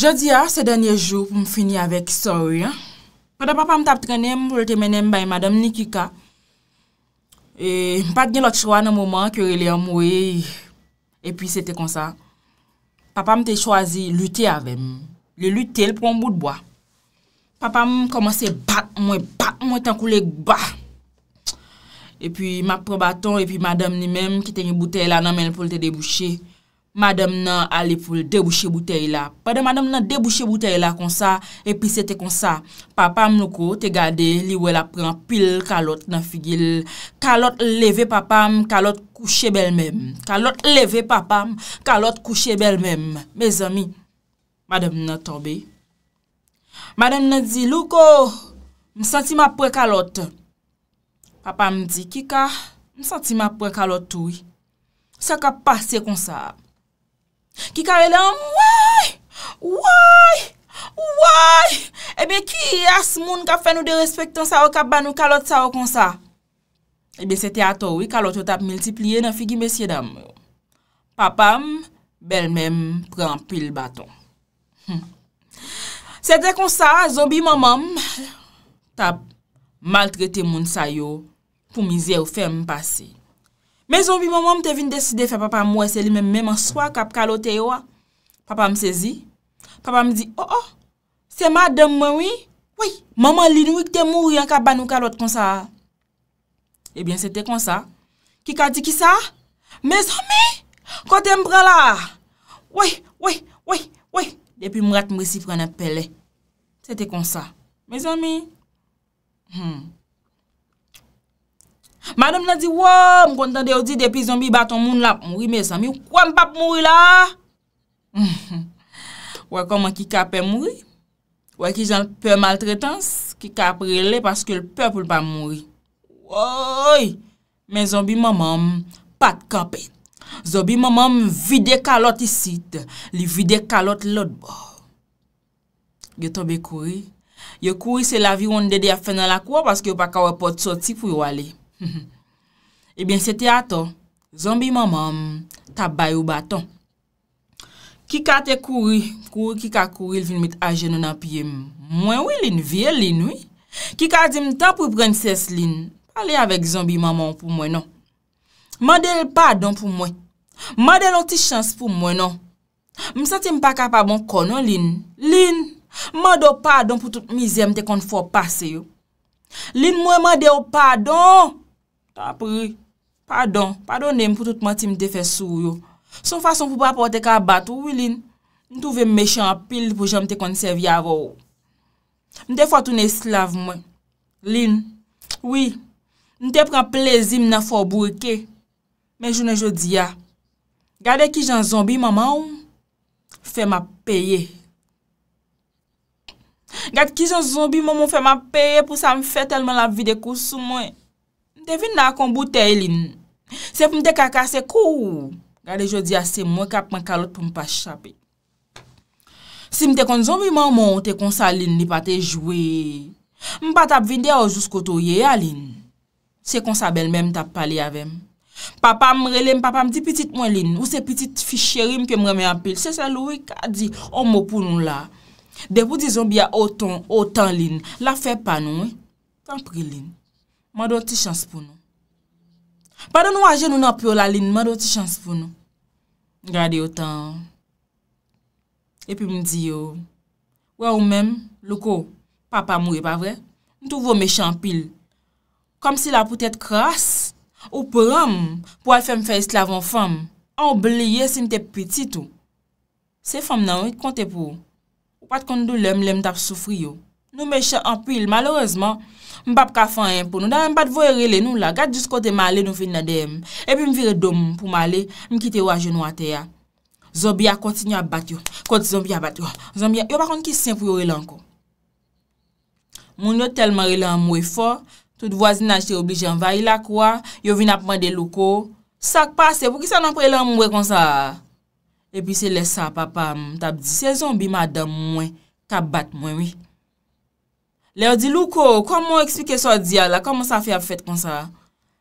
Je di a se denye jou pou m finye avèk sori. Pwede papa m tap trenèm pou lè te menèm bay madèm Nikika. E pat gen lòt chwa nan mouman kyo relèm wè. E pi sète konsa. Papa m te chwazi lute avèm. Lè lute lè pou m bout bwa. Papa m komanse bat mwen, bat mwen, tankou lèk bat. E pi map probaton e pi madèm ni mèm ki te nye boutè la nan men pou lè te debouchè. Madame nan a li pou debouche bouteille la. Pade, madame nan debouche bouteille la kon sa, epi sete kon sa. Papam noko te gade li wè la pren pil kalot nan figil. Kalot leve papam, kalot kouche bel mem. Kalot leve papam, kalot kouche bel mem. Me zami, madame nan tombe. Madame nan di, louko, m senti ma pre kalot. Papam di, kika, m senti ma pre kalot ouy. Sa ka pase kon sa. Ki kare lam, woy, woy, woy, ebe eh ki yas moun kap fè nou de respektan sa ou kap ban nou kalot sa eh ou konsa. Ebe se te ato wè kalot yo tap multiplye nan figi mesye dam. Papam bel mem pran pil baton. Se de konsa, zombi mamam tap maltrete moun sa yo pou mizè ou fèm pasey. Mezon bi momon te vin deside fe papa mwese li men menman swa kap kalote yowa. Papa m sezi. Papa m di, oh oh, se madem mwenwi. Woy, maman li nou wik te mwou yon kap banou kalote konsa. Ebyen, sete konsa. Kika di kisa? Mezon mi, kote m prala. Woy, woy, woy, woy. Depi m rat m resifran apelè. Sete konsa. Mezon mi. Hmm. Manoum nan di, wou, m kontan de ou di depi zombi baton moun la, mwi me zami, wou kwa m pap mwou la? Wè koman ki kape mwou, wè ki jan pè maltretans, ki kape lè paske l pèpou l pa mwou. Wou, me zombi maman pat kape, zombi maman vide kalot isit, li vide kalot lot bo. Gyo tobe koui, yo koui se la vi woun dede a fè nan la koua paske yo pa kawa pot soti pou yo ale. Ebyen eh se te ato, zombi maman tabay ou baton. Ki ka te kouri, kouri ki ka kouri lvin mit aje nan apye mwen wè lin, vie lin wè. Ki ka di mta pou prenses lin, ale avèk zombi maman pou mwen an. Mwen de lpardon pou mwen. Mwen de loti chans pou mwen an. M sati m pa kapa bon konon lin. Lin, mwen de lpardon pou tout mizèm te kon fòpase yo. Lin mwen mwen de lpardon. Apri, padon, padon em pou tout mwen ti mte fe sou yo. Son fason pou pa apote ka abat ou, ou lin, ni touve mechan apil pou jan mte konservi avou. Ni te fwa toune eslav mwen. Lin, oui, ni te pren plezi mnen fwo bourke. Men jounen jodi ya, gade ki jan zombi maman ou, fe ma peye. Gade ki jan zombi maman ou, fe ma peye pou sa mfe telman la vide kousou mwen. Se vin na akon bouteye lin, se pou mte kakase kou, gade jodi ase mwen kap man kalot pou mpa chape. Se mte kon zon mi moun moun te konsa lin ni pate jwe, mpa tap vinde yo jous koto ye ya lin, se konsa bel men mta pali avem. Papa mrelem, papa mdi pitit mwen lin, ou se pitit ficheri mke mremen apil, se sa lou wik a di, omo pou nou la. De pou dizon bi a otan, otan lin, la fe panon, eh. an pri lin. Man do ti chans pou nou. Bade nou ajen nou nan pyo la lin, man do ti chans pou nou. Nkade yo tan. Epi m di yo, wè ou men, louko, papa mou e pa vre, m touvo me chan pil. Kom si la pou tèt kras, ou pram pou al fèm fè isla von fèm, a oubliye sin te piti tou. Se fèm nan wè kontè pou, ou pat kondou lèm lèm tap soufri yo. Nou meche anpil, malorezman, mbap ka fanyen pou nou. Dan mbat voye rele nou la, gade jous kote male nou fin nadem. E pi mvire dom pou male, mkite wajen wate ya. Zombi ya konti nyo abat yo, konti zombi ya abat yo. Zombi ya, yo bakon ki sien pou yo rele anko. Moun yo telman rele anmwe fo, tout wazina jte oblije anvayi la kwa, yo vina pwende loko. Sak pase, pou ki sa nanpwe rele anmwe kon sa? E pi se lesa papa, tabdi se zombi madan mwen, kabat mwen mi. Le ou di, louko, koman ou eksplike so diya la, koman sa fè a fèt kon sa?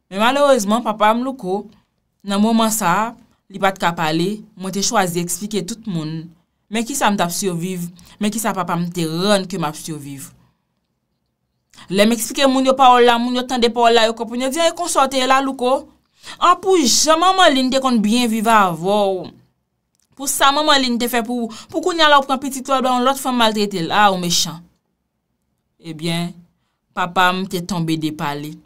Men malorezman, papa m louko, nan mouman sa, li pat ka pale, mwen te chwazi eksplike tout moun. Men ki sa m tap surviv, men ki sa papa m te ron ke m ap surviv. Le m eksplike moun yo parola, moun yo tende parola yo kop, moun yo diyan yon konsote la, louko. An pou jaman man lini te kon biyen viva avò. Pou sa, maman lini te fè pou, pou koun yon la ou pran piti to, lout fè m maldre te la ou me chan. Ebyen, eh papam te tombe depale.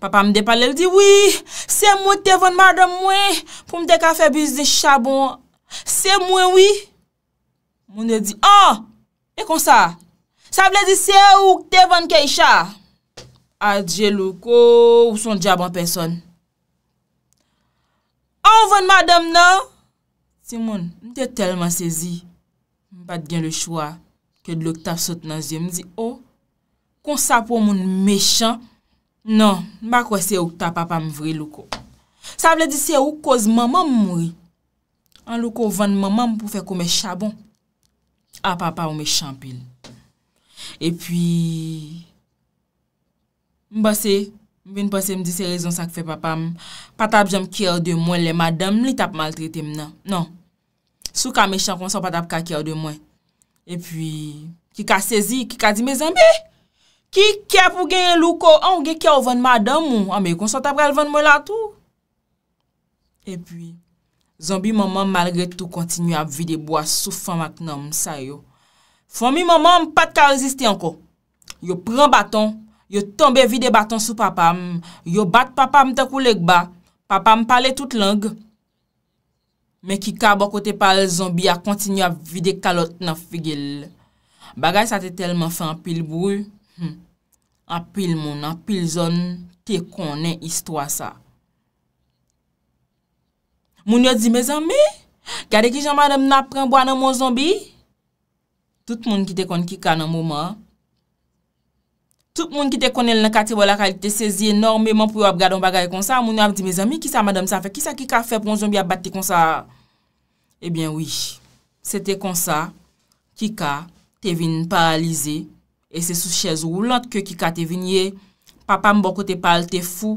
Papam depale, el di, Oui, se mwen te ven madame mwen, pou mwen te ka febise de chabon. Se mwen, oui. Mwen el di, Oh, ekonsa, sa vle di se ou te ven keisha. Adje louko, ou son di aban penson. Oh, ven madame nou. Simon, mwen te telman sezi. Mwen pat gen le chwa, ke dlok tap sote nan zye. Mwen di, oh, sa pou moun mechan. Non, mba kwe se ou ta papa mvri loukou. Sa vle di se ou kouz maman mwri. An loukou vande maman pou fe koume chabon. A papa ou mechampil. E pi mba se, mbin pa se mdi se rezon sa koufe papa m. Patap jom kye ou de mwen le madame li tap maltritem nan. Non. Sou ka mechan konso patap ka kye ou de mwen. E pi, ki ka sezi ki ka di me zambi. Ki kè pou genye louko, ange kè ou ven madan moun. Ame yon ah, konsant apre el ven moun la tou. E pi, zombi maman malre tou kontinu ap vide bo a soufan mak nan msa yo. Fonmi maman pat ka reziste anko. Yo pran baton, yo tombe vide baton sou papa. Yo bat papa mte koulek ba. Papa mpale tout lang. Men ki ka bokote pal zombi a kontinu ap vide kalot nan figel. Bagay sa te telman fan pil bouy. Hmm. Apil moun, apil zon, te konen histwa sa. Moun yo di me zan, me, gade ki jan madame napren bwa nan mou zonbi? Tout moun ki te konen ki ka nan mouman. Tout moun ki te konen nan kati volakal, ki te sezi enorme moun pou yo ap gade mou bagay kon sa. Moun yo di me zan, me, ki sa madame sa fe? Ki sa ki ka fe pou mou zonbi ap batte kon sa? Ebyen, wish, se te kon sa, ki ka, te vin paralize. E se sou chez ou lot ke ki kate vinye, papam bokote pal te fou.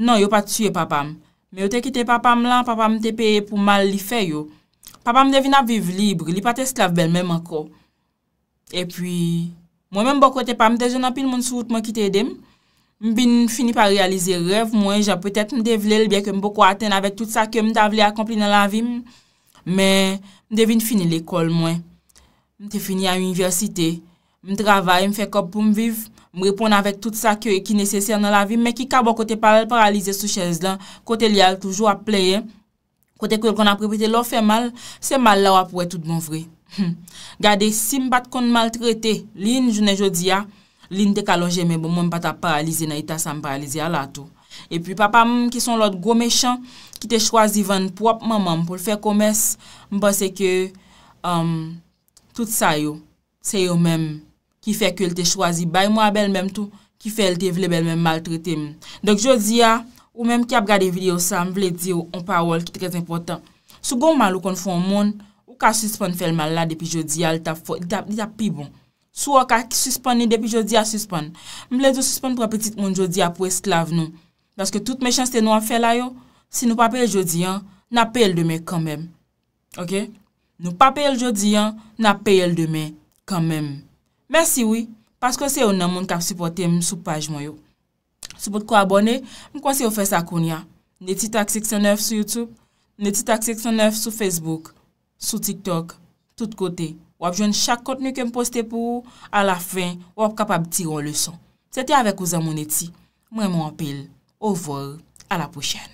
Non, yo pa tsuye papam. Me yo te kite papam lan, papam te peye pou mal li fe yo. Papam devina viv libre, li pa te esklav bel men man ko. E pi, mwen mwen bokote papam, te zon apil moun sou out mwen kite dem. Mwen bin fini pa realize rev mwen, jan pwetet mwen devile lbyek mwen boko aten avèk tout sa ke mwen davile akompli nan la vim. Mwen devine fini l'ekol mwen. Mwen te fini an universitey. m travaye, m fè kop pou m viv, m ripon avèk tout sa kyo e ki neseser nan la vi, mè ki kabo kote paralize sou chèz lan, kote li al toujou ap plèye, kote kòl kon ap pripite lò fè mal, se mal la wap wè tout bon vre. Hm. Gade, si m bat kon mal trete, li yon jounen jò di ya, li yon te kalon jème, mè bon, m pata paralize nan ita sa m paralize ala tou. E pi papa m, ki son lòt gomechan, ki te chwazi van pou ap mamam, pou l fè komes, m basè ke tout sa yo, se yo mèm, ki fè ke l te chwazi bay mwa bel menm tou, ki fè l te vle bel menm maltrete menm. Dok jodia, ou menm ki ap gade video sa, m vle di yo, on pa wol ki trez impotant. Sou goun mal ou kon foun moun, ou ka suspon fèl mal la depi jodia, l ta pi bon. Sou ou ka ki suspon ni depi jodia suspon, m vle di yo suspon propetit moun jodia pou esklave nou. Baske tout me chans te nou an fè la yo, si nou pa pe el jodia, na pe el deme kan menm. Ok? Nou pa pe el jodia, na pe el deme kan menm. Mersi wè, paske se yon nan moun kap supporte m sou page mwen yo. Sou pot kwa abone, m kwa se yon fè sakoun ya. Neti tak seksyon 9 sou YouTube, neti tak seksyon 9 sou Facebook, sou TikTok, tout kote. Wap jwen chak kontenu ke m poste pou, ala fin, wap kap abitiron lèson. Sè te avè kouzè moun neti. Mwen moun apil. Ovol, ala pou chèn.